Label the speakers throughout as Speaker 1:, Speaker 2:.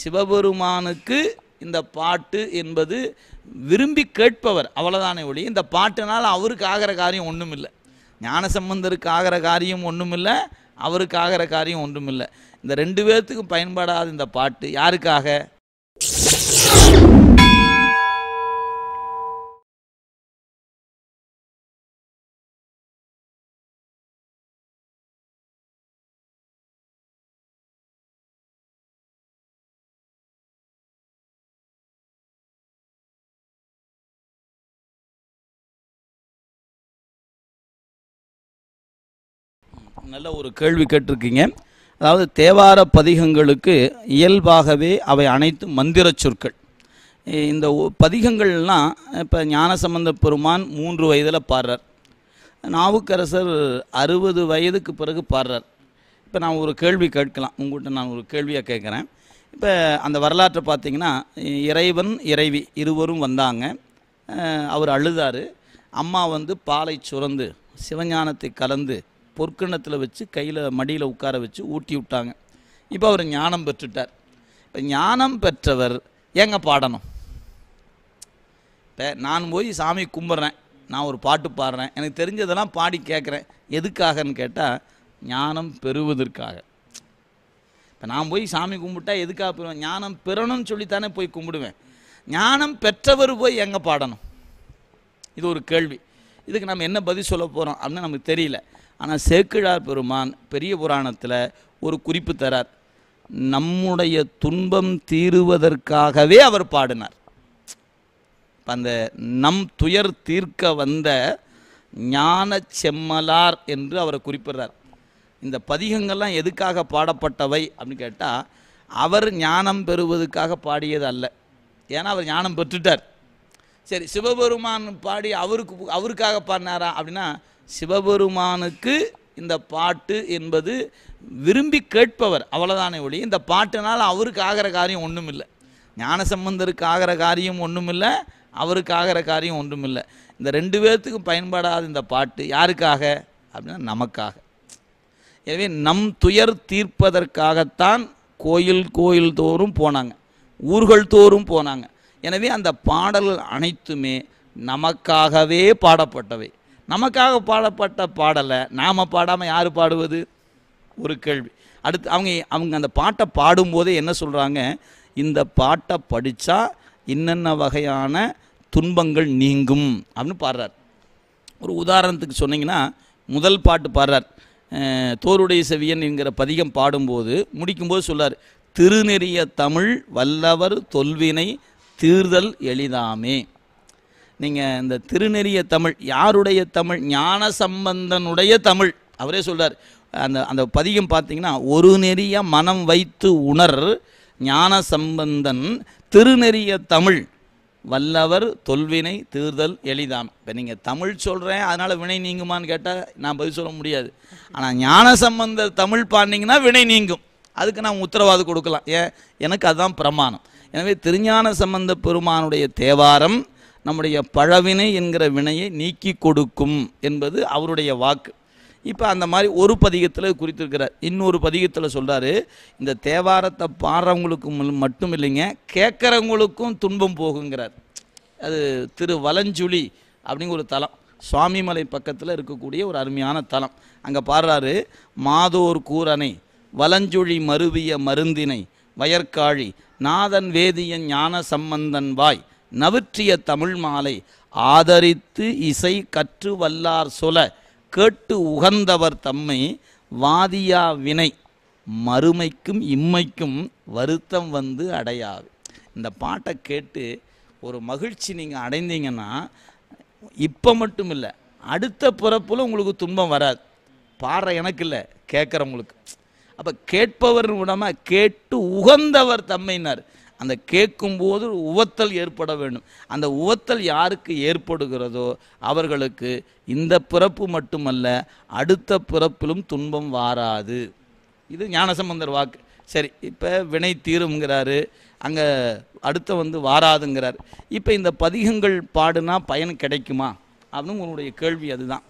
Speaker 1: சிவபெருமானுக்கு இந்த பாட்டு என்பது விரும்பி கேட்பவர் அவ்வளோதானே ஒளி இந்த பாட்டுனால் அவருக்கு ஆகிற காரியம் ஒன்றும் இல்லை ஞானசம்பந்தருக்கு ஆகிற காரியம் ஒன்றும் இல்லை அவருக்கு ஆகிற காரியம் ஒன்றும் இல்லை இந்த ரெண்டு பேர்த்துக்கும் பயன்படாத இந்த பாட்டு யாருக்காக நல்ல ஒரு கேள்வி கேட்டிருக்கீங்க அதாவது தேவார பதிகங்களுக்கு இயல்பாகவே அவை அனைத்து மந்திர சொற்கள் இந்த பதிகங்கள்லாம் இப்போ ஞானசம்பந்த பெருமான் மூன்று வயதில் பாடுறார் நாவுக்கரசர் அறுபது வயதுக்கு பிறகு பாடுறார் இப்போ நான் ஒரு கேள்வி கேட்கலாம் உங்கள்கிட்ட நான் ஒரு கேள்வியாக கேட்குறேன் இப்போ அந்த வரலாற்றை பார்த்தீங்கன்னா இறைவன் இறைவி இருவரும் வந்தாங்க அவர் அழுதார் அம்மா வந்து பாலை சுரந்து சிவஞானத்தை கலந்து பொற்கிணத்தில் வச்சு கையில் மடியில் உட்கார வச்சு ஊட்டி விட்டாங்க இப்போ அவர் ஞானம் பெற்றுட்டார் இப்போ ஞானம் பெற்றவர் ஏங்க பாடணும் இப்போ நான் போய் சாமி கும்பிட்றேன் நான் ஒரு பாட்டு பாடுறேன் எனக்கு தெரிஞ்சதெல்லாம் பாடி கேட்குறேன் எதுக்காகன்னு கேட்டால் ஞானம் பெறுவதற்காக இப்போ நான் போய் சாமி கும்பிட்டா எதுக்காக பெறுவேன் ஞானம் பெறணும்னு சொல்லித்தானே போய் கும்பிடுவேன் ஞானம் பெற்றவர் போய் எங்கே பாடணும் இது ஒரு கேள்வி இதுக்கு நம்ம என்ன பதில் சொல்ல போகிறோம் அப்படின்னு நமக்கு தெரியல ஆனால் சேக்கிழார் பெருமான் பெரிய புராணத்தில் ஒரு குறிப்பு தரார் நம்முடைய துன்பம் தீருவதற்காகவே அவர் பாடினார் அந்த நம் துயர் தீர்க்க வந்த ஞான செம்மலார் என்று அவரை குறிப்பிடுறார் இந்த பதிகங்கள்லாம் எதுக்காக பாடப்பட்டவை அப்படின்னு கேட்டால் அவர் ஞானம் பெறுவதற்காக பாடியது அல்ல ஏன்னா அவர் ஞானம் பெற்றுட்டார் சரி சிவபெருமான் பாடி அவருக்கு அவருக்காக பாடினாரா அப்படின்னா சிவபெருமானுக்கு இந்த பாட்டு என்பது விரும்பி கேட்பவர் அவ்வளோதானே ஒளி இந்த பாட்டுனால் அவருக்கு ஆகிற காரியம் ஒன்றும் இல்லை ஞானசம்பந்தருக்கு ஆகிற காரியம் ஒன்றும் இல்லை அவருக்கு ஆகிற காரியம் ஒன்றும் இல்லை இந்த ரெண்டு பேர்த்துக்கும் பயன்படாத இந்த பாட்டு யாருக்காக அப்படின்னா நமக்காக எனவே நம் துயர் தீர்ப்பதற்காகத்தான் கோயில் கோயில் தோறும் போனாங்க ஊர்கள் தோறும் போனாங்க எனவே அந்த பாடல்கள் அனைத்துமே நமக்காகவே பாடப்பட்டவை நமக்காக பாடப்பட்ட பாடலை நாம் பாடாமல் யார் பாடுவது ஒரு கேள்வி அடுத்து அவங்க அவங்க அந்த பாட்டை பாடும்போதே என்ன சொல்கிறாங்க இந்த பாட்டை படித்தா என்னென்ன வகையான துன்பங்கள் நீங்கும் அப்படின்னு பாடுறார் ஒரு உதாரணத்துக்கு சொன்னிங்கன்னா முதல் பாட்டு பாடுறார் தோருடைய செவியன் என்கிற பதிகம் பாடும்போது முடிக்கும்போது சொல்லார் திருநெறிய தமிழ் வல்லவர் தொல்வினை தீர்தல் எளிதாமே நீங்கள் இந்த திருநெறிய தமிழ் யாருடைய தமிழ் ஞான சம்பந்தனுடைய தமிழ் அவரே சொல்கிறார் அந்த அந்த பதிகம் பார்த்தீங்கன்னா ஒரு நெறிய மனம் வைத்து உணர் ஞான சம்பந்தன் திருநெறிய தமிழ் வல்லவர் தொல்வினை தீர்தல் எளிதாம் இப்போ நீங்கள் தமிழ் சொல்கிறேன் அதனால் வினை நீங்குமான்னு கேட்டால் நான் பதில் சொல்ல முடியாது ஆனால் ஞான சம்பந்த தமிழ் பாண்டிங்கன்னா வினை நீங்கும் அதுக்கு நான் உத்தரவாதம் கொடுக்கலாம் ஏன் எனக்கு அதுதான் பிரமாணம் எனவே திருஞான சம்பந்த பெருமானுடைய தேவாரம் நம்முடைய பழவினை என்கிற வினையை நீக்கி கொடுக்கும் என்பது அவருடைய வாக்கு இப்போ அந்த மாதிரி ஒரு பதிகத்தில் குறித்திருக்கிறார் இன்னொரு பதிகத்தில் சொல்கிறாரு இந்த தேவாரத்தை பாடுறவங்களுக்கு மட்டும் இல்லைங்க கேட்குறவங்களுக்கும் துன்பம் போகுங்கிறார் அது திரு வலஞ்சுழி அப்படிங்கிற ஒரு தலம் சுவாமிமலை பக்கத்தில் இருக்கக்கூடிய ஒரு அருமையான தலம் அங்கே பாடுறாரு மாதோர் கூரனை வலஞ்சுழி மருவிய மருந்தினை வயற்காழி நாதன் வேதியன் ஞான சம்பந்தன் வாய் நவிற்றிய தமிழ் மாலை ஆதரித்து இசை கற்று வல்லார் சொல கேட்டு உகந்தவர் தம்மை வாதியா வினை மறுமைக்கும் இம்மைக்கும் வருத்தம் வந்து அடையாது இந்த பாட்டை கேட்டு ஒரு மகிழ்ச்சி நீங்கள் அடைந்தீங்கன்னா இப்போ மட்டும் இல்லை அடுத்த பிறப்பில் உங்களுக்கு துன்பம் வராது பாடுற எனக்கு இல்லை கேட்குறவங்களுக்கு அப்போ கேட்பவர் விடாமல் கேட்டு உகந்தவர் தம்மைனார் அந்த கேட்கும்போது உவத்தல் ஏற்பட வேண்டும் அந்த உவத்தல் யாருக்கு ஏற்படுகிறதோ அவர்களுக்கு இந்த பிறப்பு மட்டுமல்ல அடுத்த பிறப்பிலும் துன்பம் வாராது இது ஞானசம்பந்தர் வாக்கு சரி இப்போ வினை தீரும்ங்கிறாரு அங்கே அடுத்த வந்து வாராதுங்கிறார் இப்போ இந்த பதிகங்கள் பாடுனா பயன் கிடைக்குமா அப்படின்னு உங்களுடைய கேள்வி அதுதான்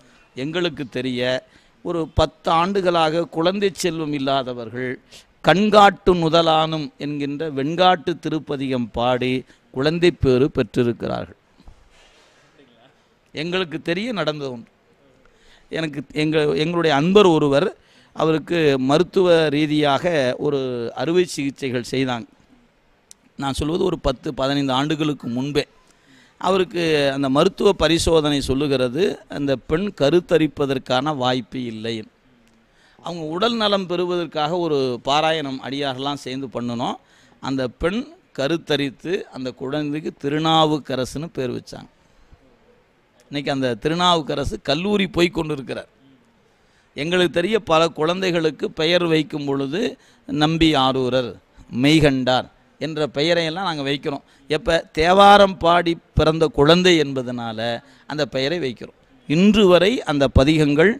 Speaker 1: எங்களுக்கு தெரிய ஒரு பத்து ஆண்டுகளாக குழந்தை செல்வம் இல்லாதவர்கள் கண்காட்டு நுதலானும் என்கின்ற வெண்காட்டு திருப்பதிகம் பாடி குழந்தை பேறு பெற்றிருக்கிறார்கள் எங்களுக்கு தெரிய நடந்தது எனக்கு எங்கள் எங்களுடைய அன்பர் ஒருவர் அவருக்கு மருத்துவ ரீதியாக ஒரு அறுவை சிகிச்சைகள் செய்தாங்க நான் சொல்வது ஒரு பத்து பதினைந்து ஆண்டுகளுக்கு முன்பே அவருக்கு அந்த மருத்துவ பரிசோதனை சொல்லுகிறது அந்த பெண் கருத்தரிப்பதற்கான வாய்ப்பு இல்லை அவங்க உடல் நலம் பெறுவதற்காக ஒரு பாராயணம் அடியாரெலாம் சேர்ந்து பண்ணணும் அந்த பெண் கருத்தரித்து அந்த குழந்தைக்கு திருநாவுக்கரசுன்னு பேர் வச்சாங்க இன்றைக்கி அந்த திருநாவுக்கரசு கல்லூரி போய் கொண்டு இருக்கிறார் எங்களுக்கு தெரிய பல குழந்தைகளுக்கு பெயர் வைக்கும் பொழுது நம்பி ஆரூரர் மெய்கண்டார் என்ற பெயரையெல்லாம் நாங்கள் வைக்கிறோம் எப்போ தேவாரம் பாடி பிறந்த குழந்தை என்பதனால் அந்த பெயரை வைக்கிறோம் இன்று வரை அந்த பதிகங்கள்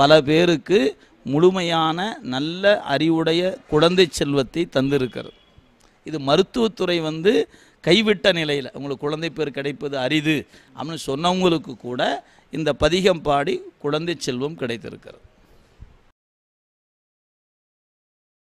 Speaker 1: பல பேருக்கு முழுமையான நல்ல அறிவுடைய குழந்தை செல்வத்தை தந்திருக்கிறது இது மருத்துவத்துறை வந்து கைவிட்ட நிலையில் உங்களுக்கு குழந்தை பேர் கிடைப்பது அரிது அப்படின்னு சொன்னவங்களுக்கு கூட இந்த பதிகம் பாடி குழந்தை செல்வம் கிடைத்திருக்கிறது